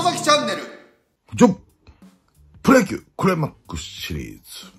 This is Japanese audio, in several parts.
野崎チャンネル。ジョンプロ野球クライマックスシリーズ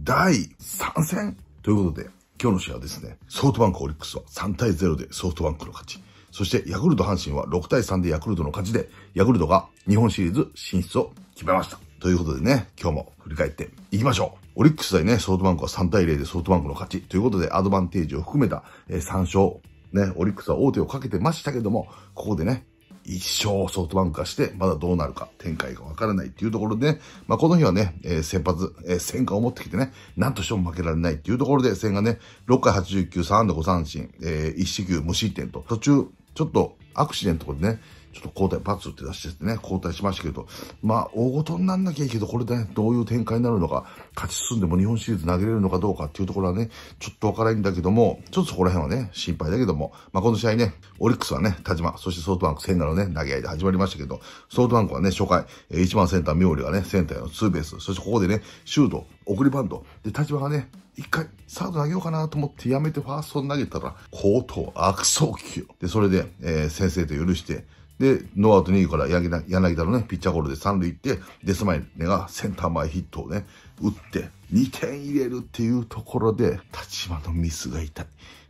第3戦ということで、今日の試合はですね、ソフトバンクオリックスは3対0でソフトバンクの勝ち。そしてヤクルト阪神は6対3でヤクルトの勝ちで、ヤクルトが日本シリーズ進出を決めました。ということでね、今日も振り返っていきましょう。オリックス対ね、ソフトバンクは3対0でソフトバンクの勝ち。ということで、アドバンテージを含めた、えー、3勝。ね、オリックスは大手をかけてましたけども、ここでね、一生ソフトバンク化して、まだどうなるか、展開がわからないっていうところで、ね、まあ、この日はね、えー、先発、えー、戦果を持ってきてね、なんとしても負けられないっていうところで、戦がね、6回89、3安打5三振、えー、1四球無失点と、途中、ちょっとアクシデントでね、ちょっと交代、バツって出してね、交代しましたけど、まあ、大ごとになんなきゃいいけど、これで、ね、どういう展開になるのか、勝ち進んでも日本シリーズ投げれるのかどうかっていうところはね、ちょっとわからないんだけども、ちょっとそこら辺はね、心配だけども、まあ、この試合ね、オリックスはね、田島、そしてソフトバンク、千賀のね、投げ合いで始まりましたけど、ソフトバンクはね、初回、1番センター、妙利がね、センターへのツーベース、そしてここでね、シュート、送りバント、で、田島がね、一回、サード投げようかなと思ってやめてファーストに投げたら、高等悪送球。で、それで、えー、先生と許して、で、ノーアウト2位から柳田のね、ピッチャーゴールで3塁行って、デスマイネがセンター前ヒットをね、打って、2点入れるっていうところで、立場のミスが痛い。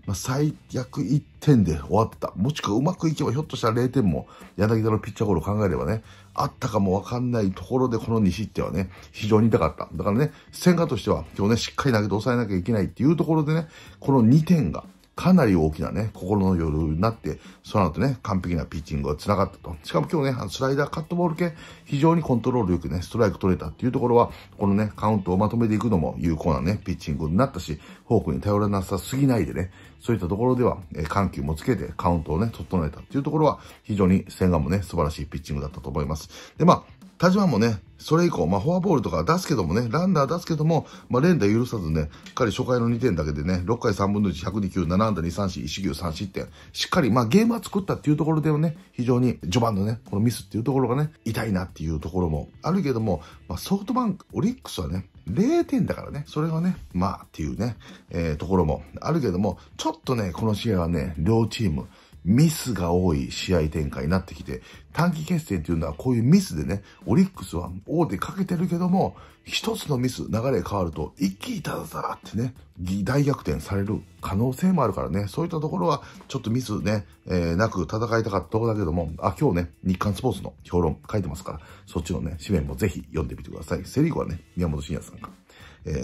まあ、最悪1点で終わった。もしくはうまくいけばひょっとしたら0点も柳田のピッチャーゴーを考えればね、あったかもわかんないところでこの2失点はね、非常に痛かった。だからね、戦果としては今日ね、しっかり投げて抑えなきゃいけないっていうところでね、この2点がかなり大きなね、心の余裕になって、その後ね、完璧なピッチングが繋がったと。しかも今日ね、あのスライダー、カットボール系、非常にコントロールよくね、ストライク取れたっていうところは、このね、カウントをまとめていくのも有効なね、ピッチングになったし、フォークに頼らなさすぎないでね、そういったところでは、えー、緩急もつけてカウントをね、整えたっていうところは、非常に千賀もね、素晴らしいピッチングだったと思います。で、まあ、田島もね、それ以降、まあ、フォアボールとか出すけどもね、ランナー出すけども、まあ、連打許さずね、しっかり初回の2点だけでね、6回3分の1、102球、7安打2、3四、1四球、3失点。しっかり、まあ、ゲームは作ったっていうところでもね、非常に序盤のね、このミスっていうところがね、痛いなっていうところもあるけども、まあ、ソフトバンク、オリックスはね、0点だからね、それがね、まあっていうね、えー、ところもあるけども、ちょっとね、この試合はね、両チーム、ミスが多い試合展開になってきて、短期決戦っていうのはこういうミスでね、オリックスは大手かけてるけども、一つのミス、流れ変わると、一気にただただってね、大逆転される可能性もあるからね、そういったところは、ちょっとミスね、えー、なく戦いたかったところだけども、あ、今日ね、日刊スポーツの評論書いてますから、そっちのね、紙面もぜひ読んでみてください。セリーグはね、宮本慎也さんが。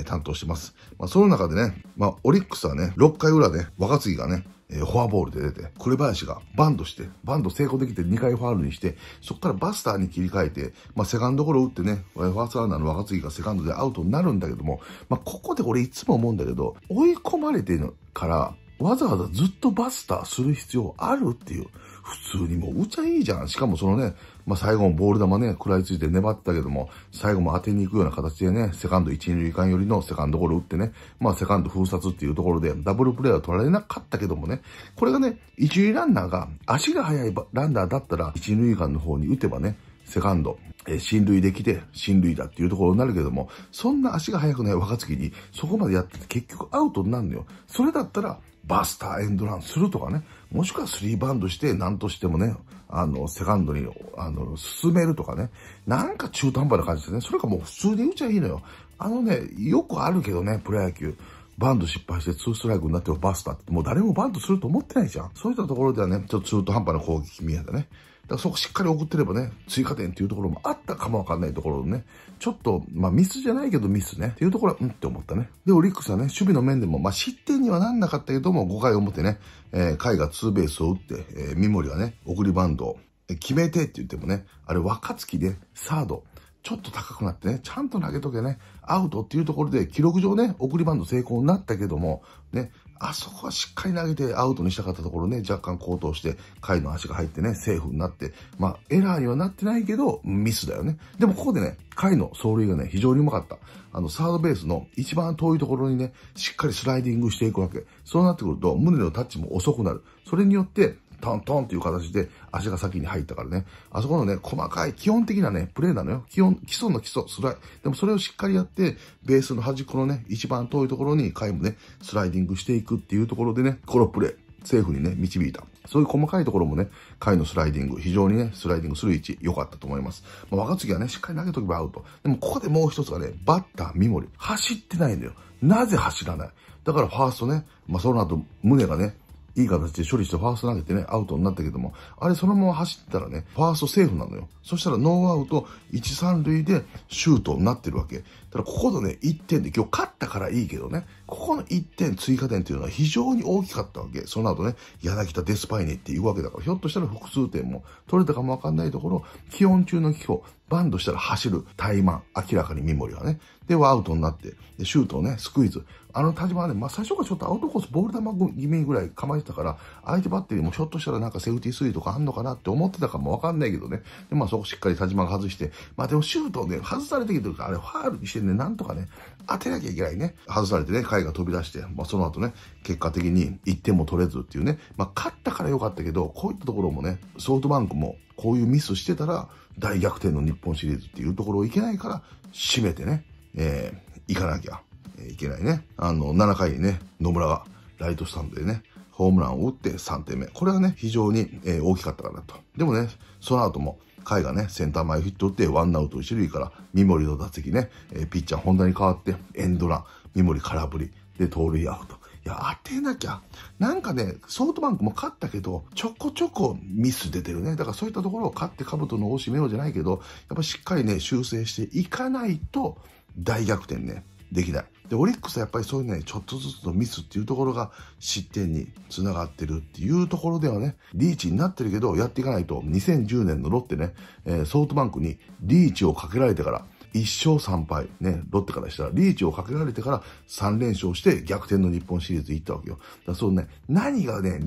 担当してます。まあ、その中でね、まあ、オリックスはね、6回裏で、若杉がね、えー、フォアボールで出て、紅林がバンドして、バンド成功できて2回ファウルにして、そこからバスターに切り替えて、まあ、セカンドゴロ打ってね、ファーストランナーの若杉がセカンドでアウトになるんだけども、まあ、ここで俺いつも思うんだけど、追い込まれてるから、わざわざずっとバスターする必要あるっていう。普通にもう打ちゃいいじゃん。しかもそのね、まあ、最後もボール球ね、食らいついて粘ったけども、最後も当てに行くような形でね、セカンド一、二塁間寄りのセカンドゴロ打ってね、まあ、セカンド封殺っていうところで、ダブルプレーは取られなかったけどもね、これがね、一塁ランナーが足が速いランナーだったら、一塁間の方に打てばね、セカンド、え進塁できて、進塁だっていうところになるけども、そんな足が速くない若月に、そこまでやってて結局アウトになるのよ。それだったら、バスターエンドランするとかね、もしくはスリーバンドして何としてもね、あの、セカンドに、あの、進めるとかね、なんか中途半端な感じですね、それかもう普通で言っちゃいいのよ。あのね、よくあるけどね、プロ野球。バンド失敗して2ストライクになってもバスターって、もう誰もバンドすると思ってないじゃん。そういったところではね、ちょっと中途半端な攻撃見えたね。だそこしっかり送ってればね、追加点っていうところもあったかもわかんないところのね、ちょっと、まあミスじゃないけどミスね、っていうところは、うんって思ったね。で、オリックスはね、守備の面でも、まあ失点にはなんなかったけども、5回表ね、えー、甲がツーベースを打って、えー、三森がね、送りバンドを、えー、決めてって言ってもね、あれ若月で、ね、サード、ちょっと高くなってね、ちゃんと投げとけね、アウトっていうところで、記録上ね、送りバンド成功になったけども、ね、あそこはしっかり投げてアウトにしたかったところね、若干高騰して、回の足が入ってね、セーフになって、まあ、エラーにはなってないけど、ミスだよね。でもここでね、回の走塁がね、非常にうまかった。あの、サードベースの一番遠いところにね、しっかりスライディングしていくわけ。そうなってくると、胸のタッチも遅くなる。それによって、トントンっていう形で足が先に入ったからね、あそこのね、細かい基本的なね、プレーなのよ。基本、基礎の基礎、スライ。でもそれをしっかりやって、ベースの端っこのね、一番遠いところに回もね、スライディングしていくっていうところでね、このプレー、セーフにね、導いた。そういう細かいところもね、回のスライディング、非常にね、スライディングする位置、良かったと思います。まあ、若月はね、しっかり投げとけばアウト。でも、ここでもう一つがね、バッター、三森。走ってないんだよ。なぜ走らないだから、ファーストね、まあ、その後、胸がね、いい形で処理してファースト投げてね、アウトになったけども、あれそのまま走ったらね、ファーストセーフなのよ。そしたらノーアウト1、3塁でシュートになってるわけ。ただここのね、1点で今日勝ったからいいけどね、ここの1点追加点っていうのは非常に大きかったわけ。その後ね、柳田デスパイネっていうわけだから、ひょっとしたら複数点も取れたかもわかんないところ、気温中の気候、バンドしたら走る、タイマン、明らかに三森はね。で、はアウトになって、でシュートをね、スクイズ、あの田島はね、まあ、最初からちょっとアウトコースボール球気味ぐらい構えてたから、相手バッテリーもひょっとしたらなんかセーフティースリーとかあんのかなって思ってたかもわかんないけどね。で、まあ、そこしっかり田島が外して、まあ、でもシュートをね、外されてきてるから、あれファールにしてね、なんとかね、当てなきゃいけないね。外されてね、回が飛び出して、まあ、その後ね、結果的に1点も取れずっていうね、まあ、勝ったから良かったけど、こういったところもね、ソフトバンクもこういうミスしてたら、大逆転の日本シリーズっていうところをいけないから、締めてね、えー、行かなきゃ。いけないね。あの、7回にね、野村がライトスタンドでね、ホームランを打って3点目。これはね、非常に、えー、大きかったかなと。でもね、その後も、甲斐がね、センター前ヒット打って、ワンアウト一塁から、三森の打席ね、えー、ピッチャー本田に代わって、エンドラン、三森空振り、で、盗塁アウト。いや、当てなきゃ。なんかね、ソフトバンクも勝ったけど、ちょこちょこミス出てるね。だからそういったところを勝って兜の押しめようじゃないけど、やっぱしっかりね、修正していかないと、大逆転ね、できない。で、オリックスはやっぱりそういうね、ちょっとずつのミスっていうところが失点につながってるっていうところではね、リーチになってるけど、やっていかないと、2010年のロッテね、えー、ソフトバンクにリーチをかけられてから、1勝3敗。ね、ロッテからしたら、リーチをかけられてから3連勝して逆転の日本シリーズ行ったわけよ。だそうね、何がね、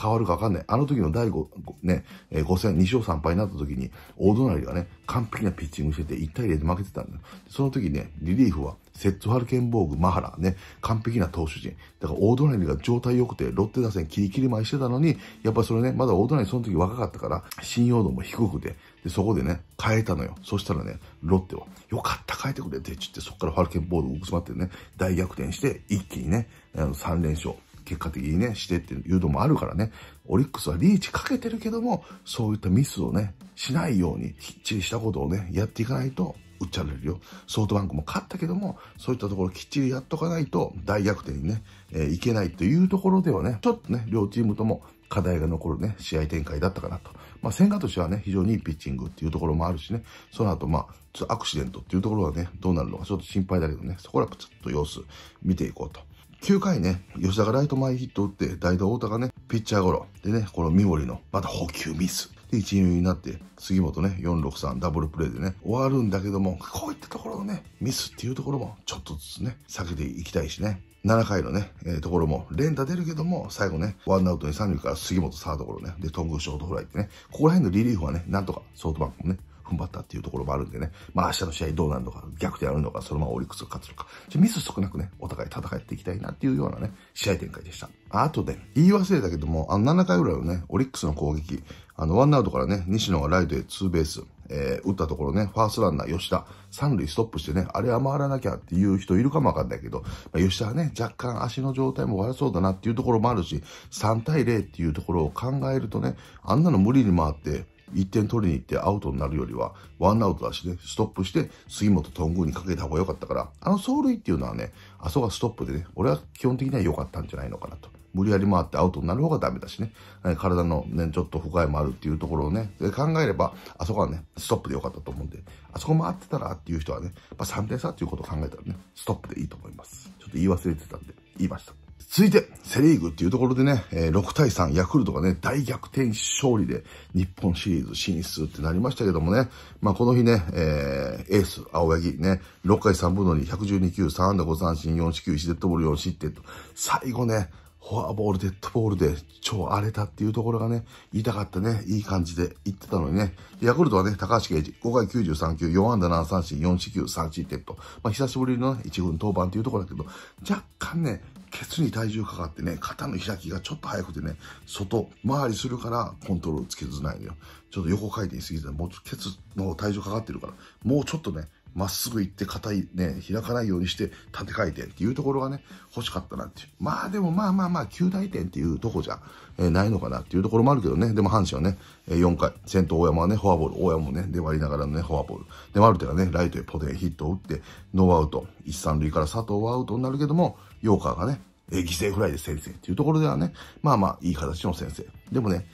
変わるかわかんない。あの時の第5、ね、5戦、2勝3敗になった時に、大隣がね、完璧なピッチングしてて、1対0で負けてたんだよ。その時ね、リリーフは、セッツ・ファルケンボーグ、マハラ、ね、完璧な投手陣。だから、オードナリが状態良くて、ロッテ打線キリキリ舞いしてたのに、やっぱそれね、まだオードナリその時若かったから、信用度も低くて、で、そこでね、変えたのよ。そしたらね、ロッテは、よかった、変えてくれって言って、そこからファルケンボーグく詰まってね、大逆転して、一気にね、あの3連勝。結果的にね、してっていうのもあるからね、オリックスはリーチかけてるけども、そういったミスをね、しないように、きっちりしたことをね、やっていかないと、打っちゃれるよ。ソフトバンクも勝ったけども、そういったところきっちりやっとかないと大逆転にね、えー、いけないというところではね、ちょっとね、両チームとも課題が残るね、試合展開だったかなと。まあ、千賀としてはね、非常にいいピッチングっていうところもあるしね、その後、まあ、アクシデントっていうところはね、どうなるのかちょっと心配だけどね、そこらちょっと様子見ていこうと。9回ね、吉田がライト前ヒット打って、代打太田がね、ピッチャーゴロ。でね、この三森の、また補給ミス。で、一塁になって、杉本ね、463ダブルプレーでね、終わるんだけども、こういったところのね、ミスっていうところも、ちょっとずつね、避けていきたいしね。7回のね、えー、ところも連打出るけども、最後ね、ワンアウトに三塁から杉本サードゴロね、で、頓宮ショートフライってね、ここら辺のリリーフはね、なんとかソフトバンクもね、踏ん張ったっていうところもあるんでね、まあ明日の試合どうなるのか、逆転あるのか、そのままオリックスが勝つのか、ミス少なくね、お互い戦っていきたいなっていうようなね、試合展開でした。あとで、ね、言い忘れたけども、あの7回ぐらいのね、オリックスの攻撃、あの、ワンアウトからね、西野がライトへツーベース、えー、打ったところね、ファーストランナー吉田、三塁ストップしてね、あれは回らなきゃっていう人いるかもわかんないけど、まあ、吉田はね、若干足の状態も悪そうだなっていうところもあるし、3対0っていうところを考えるとね、あんなの無理に回って、1点取りに行ってアウトになるよりは、ワンアウトだしね、ストップして、杉本、頓宮にかけた方が良かったから、あの走塁っていうのはね、あそこがストップでね、俺は基本的には良かったんじゃないのかなと。無理やり回ってアウトになる方がダメだしね、体のね、ちょっと不快もあるっていうところをね、考えれば、あそこはね、ストップでよかったと思うんで、あそこ回ってたらっていう人はね、っぱ3点差っていうことを考えたらね、ストップでいいと思います。ちょっと言い忘れてたんで、言いました。続いて、セリーグっていうところでね、えー、6対3、ヤクルトがね、大逆転勝利で日本シリーズ進出ってなりましたけどもね、まあこの日ね、えー、エース、青柳ね、6回3分の2、112球、3安打5三振、4四球、1デッドボール4失点と、最後ね、フォアボール、デッドボールで超荒れたっていうところがね、言いたかったね、いい感じで言ってたのにね。ヤクルトはね、高橋奎二、5回93球、4安打7三振、4四球、3失点と、まあ、久しぶりのね、1軍登板っていうところだけど、若干ね、ケツに体重かかってね、肩の開きがちょっと早くてね、外回りするからコントロールつけずないのよ。ちょっと横回転しすぎて、もうケツの体重かかってるから、もうちょっとね、まっすぐ行って硬いね、開かないようにして縦回転っていうところがね、欲しかったなっていう。まあでもまあまあまあ、9大点っていうとこじゃ、えー、ないのかなっていうところもあるけどね、でも阪神はね、えー、4回、先頭大山はね、フォアボール、大山もね、で割りながらのね、フォアボール。で、マルテがね、ライトへポテンヒットを打って、ノーアウト、1、3塁から佐藤はアウトになるけども、ヨーカーがね、えー、犠牲フライで先制っていうところではね、まあまあ、いい形の先生。でもね、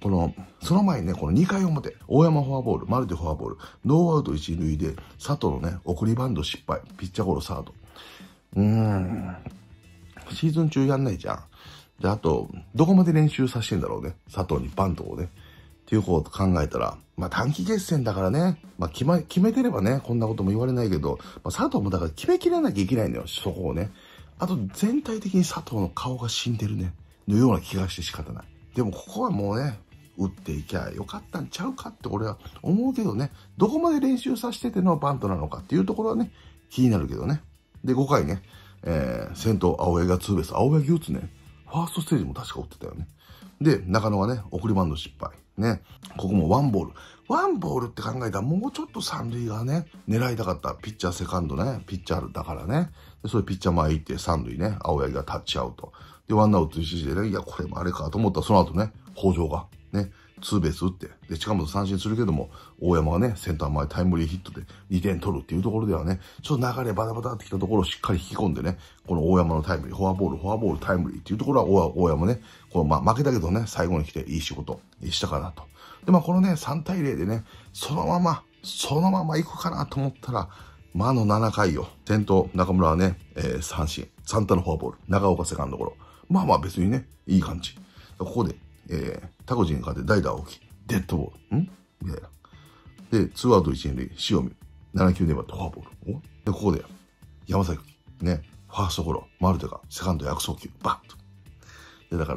この、その前にね、この2回表、大山フォアボール、マルテフォアボール、ノーアウト1塁で、佐藤のね、送りバンド失敗、ピッチャーゴロサード。うーん、シーズン中やんないじゃん。で、あと、どこまで練習させてんだろうね、佐藤にバントをね。っていうこと考えたら、まあ短期決戦だからね、まあ決ま、決めてればね、こんなことも言われないけど、まあ佐藤もだから決めきらなきゃいけないんだよ、そこをね。あと全体的に佐藤の顔が死んでるね、のような気がして仕方ない。でもここはもうね、打っていきゃよかったんちゃうかって俺は思うけどね、どこまで練習させててのバントなのかっていうところはね、気になるけどね。で、5回ね、えー、先頭青柳がツーベース、青柳打つね、ファーストステージも確か打ってたよね。で、中野はね、送りバント失敗。ね、ここもワンボール。ワンボールって考えたらもうちょっと三塁がね、狙いたかった。ピッチャーセカンドね、ピッチャーだからね。で、それピッチャー前行って三塁ね、青柳がタッチアウト。で、ワンアウト1時でね、いや、これもあれかと思ったら、その後ね、北条が、ね、ツーベース打って、で、近本三振するけども、大山がね、センター前タイムリーヒットで2点取るっていうところではね、ちょっと流れバタバタってきたところをしっかり引き込んでね、この大山のタイムリー、フォアボール、フォアボールタイムリーっていうところは大山ね、このまあ負けたけどね、最後に来ていい仕事したかなと。で、まあこのね、3対0でね、そのまま、そのまま行くかなと思ったら、魔の7回よ。先頭中村はね、えー、三振、サンタのフォアボール、長岡セカンドゴロ、まあまあ別にね、いい感じ。ここで、えー、タコジン勝って代打置き、デッドボール、んみたいな。で、ツーアウト一塁、塩見、7球ではフォアボール。で、ここで、山崎、ね、ファーストゴロ、マルテが、セカンド薬草球、バッと。で、だか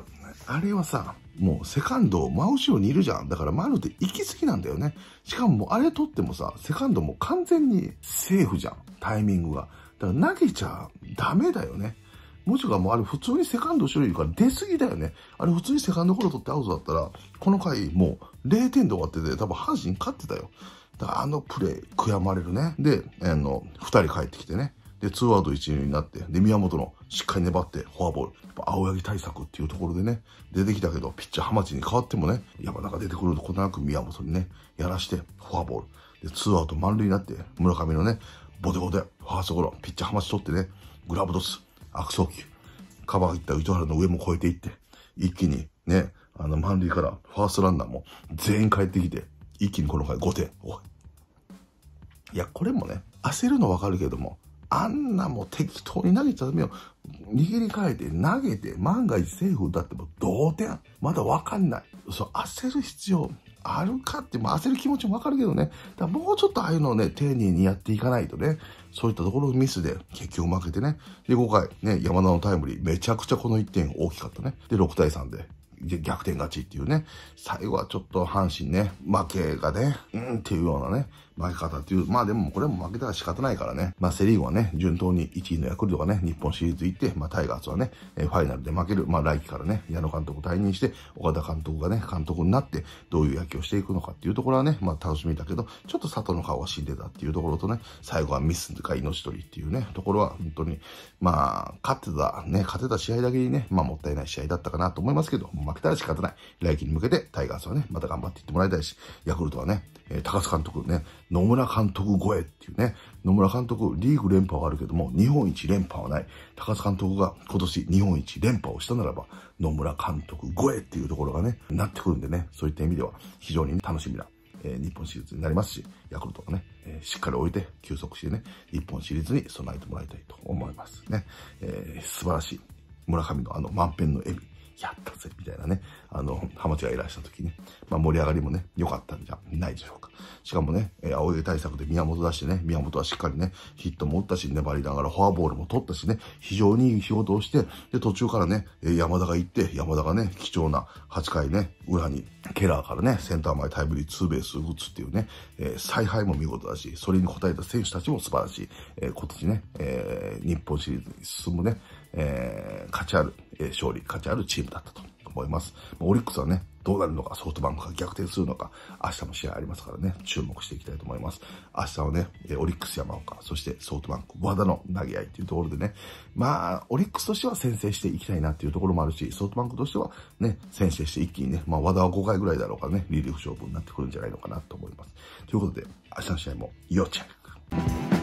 ら、あれはさ、もうセカンド真後ろにいるじゃん。だからマルテ行き過ぎなんだよね。しかもあれ取ってもさ、セカンドも完全にセーフじゃん。タイミングが。だから投げちゃダメだよね。文字がもうあれ普通にセカンド後ろいるから出すぎだよね。あれ普通にセカンドゴロ取ってアウトだったら、この回もう0点で終わってて、多分阪神勝ってたよ。だからあのプレー悔やまれるね。で、あの、2人帰ってきてね。で、ツーアウト一塁になって、で、宮本のしっかり粘って、フォアボール。やっぱ青柳対策っていうところでね、出てきたけど、ピッチャー浜地に変わってもね、山中出てくるとことなく宮本にね、やらして、フォアボール。で、ツーアウト満塁になって、村上のね、ボテボテ、ファーストゴロ、ピッチャー浜地取ってね、グラブドス。悪送球。カバーいった糸原の上も越えていって、一気にね、あの満塁からファーストランナーも全員帰ってきて、一気にこの回5点。おい。いや、これもね、焦るのわかるけども、あんなも適当に投げちゃダメよ。握り替えて投げて、万が一セーフだっても同点。まだわかんない。そう、焦る必要あるかって、まあ、焦る気持ちもわかるけどね。だもうちょっとああいうのをね、丁寧にやっていかないとね、そういったところミスで結局負けてね。で、5回、ね、山田のタイムリー、めちゃくちゃこの1点大きかったね。で、6対3で。逆転勝ちっていうね。最後はちょっと阪神ね、負けがね、うんっていうようなね、負け方という、まあでもこれも負けたら仕方ないからね、まあセリーグはね、順当に1位のヤクルトがね、日本シリーズ行って、まあタイガースはね、えファイナルで負ける、まあ来季からね、矢野監督を退任して、岡田監督がね、監督になって、どういう野球をしていくのかっていうところはね、まあ楽しみだけど、ちょっと佐藤の顔が死んでたっていうところとね、最後はミスか命取りっていうね、ところは本当に、まあ、勝ってた、ね、勝てた試合だけにね、まあもったいない試合だったかなと思いますけど、負けたら仕方ない。来季に向けてタイガースはね、また頑張っていってもらいたいし、ヤクルトはね、え高須監督ね、野村監督超えっていうね、野村監督、リーグ連覇はあるけども、日本一連覇はない。高津監督が今年日本一連覇をしたならば、野村監督超えっていうところがね、なってくるんでね、そういった意味では非常に楽しみな、えー、日本シリーズになりますし、ヤクルトがね、えー、しっかり置いて休息してね、日本シリーズに備えてもらいたいと思いますね。えー、素晴らしい。村上のあの満遍の笑み。やったぜみたいなね、あの、ハマチがいらした時ね、まあ盛り上がりもね、良かったんじゃないでしょうか。しかもね、えー、青柳対策で宮本出してね、宮本はしっかりね、ヒットも打ったし、粘りながらフォアボールも取ったしね、非常にいい仕事をして、で、途中からね、山田が行って、山田がね、貴重な8回ね、裏に、ケラーからね、センター前タイムリーツーベース打つっていうね、えー、采配も見事だし、それに応えた選手たちも素晴らしい。えー、今年ね、えー、日本シリーズに進むね、えー、価値ある、えー、勝利、価値あるチームだったと。思います。オリックスはね、どうなるのか、ソフトバンクが逆転するのか、明日も試合ありますからね、注目していきたいと思います。明日はね、オリックス山岡、そしてソフトバンク、和田の投げ合いっていうところでね、まあ、オリックスとしては先制していきたいなっていうところもあるし、ソフトバンクとしてはね、先制して一気にね、まあ、和田は5回ぐらいだろうからね、リリーフ勝負になってくるんじゃないのかなと思います。ということで、明日の試合も要チェック。